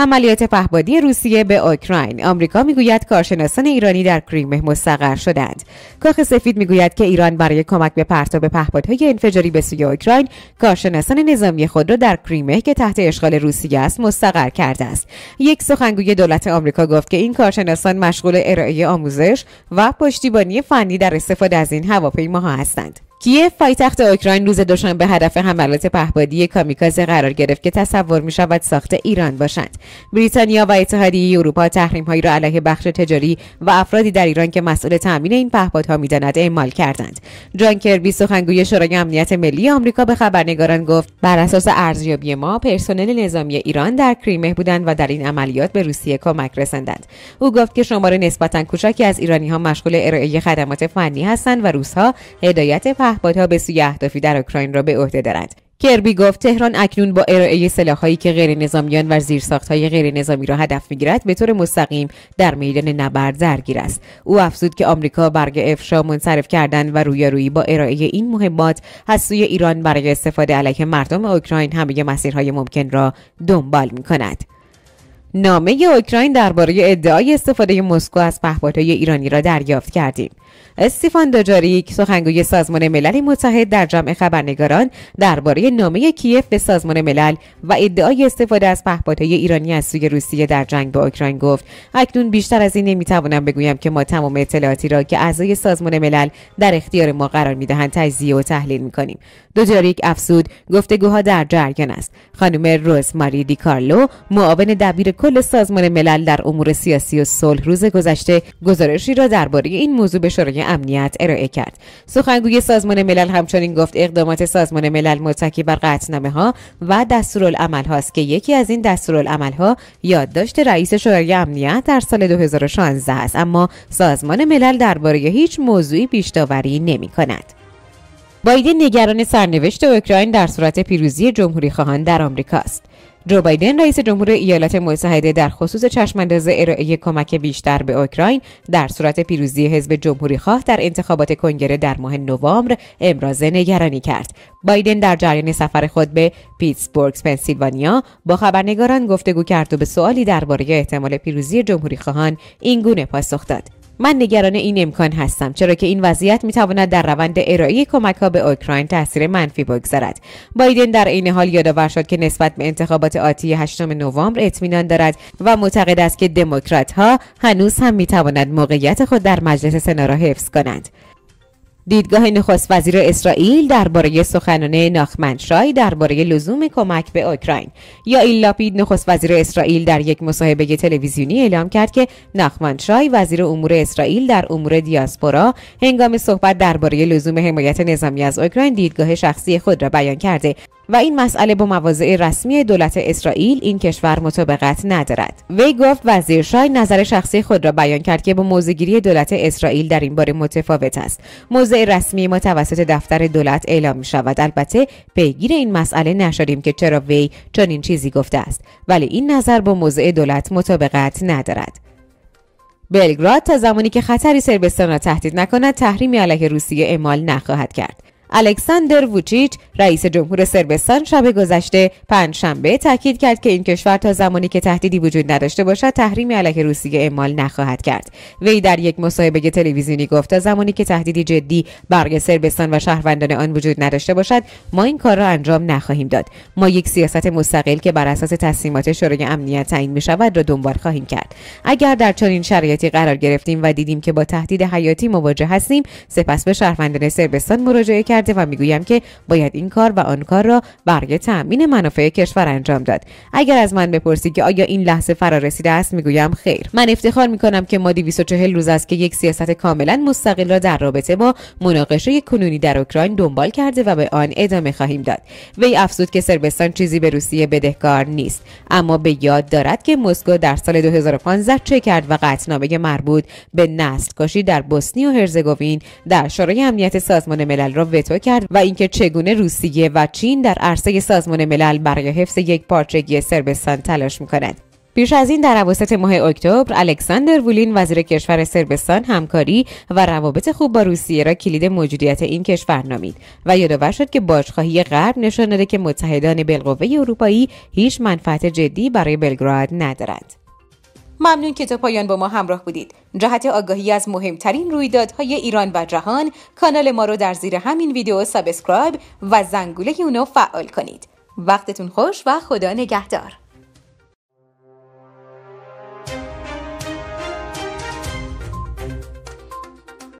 عملیات پهبادی روسیه به اوکراین آمریکا میگوید کارشناسان ایرانی در کریمه مستقر شدند کاخ سفید میگوید که ایران برای کمک به پرتاب پهپادهای انفجاری به سوی اوکراین کارشناسان نظامی خود را در کریمه که تحت اشغال روسیه است مستقر کرده است یک سخنگوی دولت آمریکا گفت که این کارشناسان مشغول ارائه آموزش و پشتیبانی فنی در استفاده از این هواپیماها هستند کیف پایتخت اوکراین روز دوشنبه هدف حملات پهپادی کامیکازه قرار گرفت که تصور می شود ساخت ایران باشند بریتانیا و اتحادیه اروپا تحریم هایی را علیه بخش تجاری و افرادی در ایران که مسئول تامین این پهپادها میداند اعمال کردند جان کربی سخنگوی شورای امنیت ملی آمریکا به خبرنگاران گفت بر اساس ارزیابی ما پرسنل نظامی ایران در کریمه بودند و در این عملیات به روسیه کمک رساندند او گفت که شماره نسبتا کوچکی از ایرانی ها مشغول ارائه خدمات فنی هستند و روسها هدایت پهپادها به سوی اهدافی در اوکراین را به عهده دارند. کربی گفت تهران اکنون با ارائه سلاحهایی که غیر نظامیان و زیرساختهای غیر نظامی را هدف میگیرد به طور مستقیم در میدان نبرد درگیر است او افزود که آمریکا برگ افشا منصرف کردن و رویارویی با ارائه این مهمات از سوی ایران برای استفاده علیه مردم اوکراین همه مسیرهای ممکن را دنبال میکند. نامه اوکراین درباره ادعای استفاده مسکو از پهپادهای ایرانی را دریافت کردیم استیفان دوجاریک سخنگوی سازمان ملل متحد در جمع خبرنگاران درباره نامه کیف به سازمان ملل و ادعای استفاده از پهپادهای ایرانی از سوی روسیه در جنگ با اوکراین گفت اکنون بیشتر از این نمیتوانم بگویم که ما تمام اطلاعاتی را که اعضای سازمان ملل در اختیار ما قرار میدهند تجزیه و تحلیل میکنیم دوجاریک افزود گفتگوها در جریان است خانم روز ماری دی کارلو معاون دبیر کل سازمان ملل در امور سیاسی و صلح روز گذشته گزارشی را درباره این موضوع به شورای امنیت ارائه کرد سخنگوی سازمان ملل همچنین گفت اقدامات سازمان ملل متکی بر قطعنامه ها و دستورالعمل هاست که یکی از این دستورالعمل ها یادداشت رئیس شورای امنیت در سال 2016 است اما سازمان ملل درباره هیچ موضوعی پیشداوری نمی کند. بایدن نگران سرنوشت اوکراین در صورت پیروزی جمهوری خواهان در آمریکا است. جو بایدن رئیس جمهور ایالات متحده در خصوص چشمانداز ارائه کمک بیشتر به اوکراین در صورت پیروزی حزب جمهوری خواه در انتخابات کنگره در ماه نوامبر ابراز نگرانی کرد. بایدن در جریان سفر خود به پیتسبورگ پنسیلوانیا با خبرنگاران گفتگو کرد و به سوالی درباره احتمال پیروزی جمهوری خواهان این گونه پاسخ داد. من نگران این امکان هستم چرا که این وضعیت تواند در روند ارائه کمک ها به اوکراین تاثیر منفی بگذارد بایدن در این حال یادآور شد که نسبت به انتخابات آتی 8 نوامبر اطمینان دارد و معتقد است که دموکرات ها هنوز هم می میتوانند موقعیت خود در مجلس سنا را حفظ کنند دیدگاه نخست وزیر اسرائیل درباره سخنان ناخمنشای درباره لزوم کمک به اوکراین یا لاپید نخست وزیر اسرائیل در یک مصاحبه تلویزیونی اعلام کرد که ناخمنشای وزیر امور اسرائیل در امور دیاسپورا هنگام صحبت درباره لزوم حمایت نظامی از اوکراین دیدگاه شخصی خود را بیان کرده و این مسئله با مواضع رسمی دولت اسرائیل این کشور مطابقت ندارد وی گفت وزیر شای نظر شخصی خود را بیان کرد که با موضعگیری دولت اسرائیل در این باره متفاوت است موضع رسمی ما توسط دفتر دولت اعلام می شود البته پیگیر این مسئله نشدیم که چرا وی چنین چیزی گفته است ولی این نظر با موضع دولت مطابقت ندارد بلگراد تا زمانی که خطری سربستان را تهدید نکند تحریمی علیه روسیه اعمال نخواهد کرد الکساندر ووچیچ رئیس جمهور سربستان شب گذشته شنبه تاکید کرد که این کشور تا زمانی که تهدیدی وجود نداشته باشد تحریم علیه روسیه اعمال نخواهد کرد وی در یک مصاحبه تلویزیونی گفت تا زمانی که تهدیدی جدی برای سربستان و شهروندان آن وجود نداشته باشد ما این کار را انجام نخواهیم داد ما یک سیاست مستقل که بر اساس تصمیمات شورای امنیت تعیین می شود را دنبال خواهیم کرد اگر در چنین شرایطی قرار گرفتیم و دیدیم که با تهدید حیاتی مواجه هستیم سپس به شهروندان سربستان مراجعه کرد کرده و میگویم که باید این کار و آن کار را برای تامین منافع کشور انجام داد اگر از من بپرسی که آیا این لحظه فرا رسیده است میگویم خیر من افتخار میکنم که ما 240 روز است که یک سیاست کاملا مستقل را در رابطه با مناقشه کنونی در اوکراین دنبال کرده و به آن ادامه خواهیم داد وی افزود که سربستان چیزی به روسیه بدهکار نیست اما به یاد دارد که مسکو در سال 2015 چه کرد و قطعنامه مربوط به نسل در بوسنی و هرزگوین در شورای امنیت سازمان ملل را کرد و اینکه چگونه روسیه و چین در عرصه سازمان ملل برای حفظ یک پارچگی سربستان تلاش میکنند پیش از این در عواسط ماه اکتبر الکساندر وولین وزیر کشور سربستان همکاری و روابط خوب با روسیه را کلید موجودیت این کشور نامید و یادآور شد که باجخواهی غرب نشان داده که متحدان بالقوه اروپایی هیچ منفعت جدی برای بلگراد ندارند ممنون که تا پایان با ما همراه بودید جهت آگاهی از مهمترین رویدادهای ایران و جهان کانال ما رو در زیر همین ویدیو سابسکرایب و زنگوله اونو فعال کنید وقتتون خوش و خدا نگهدار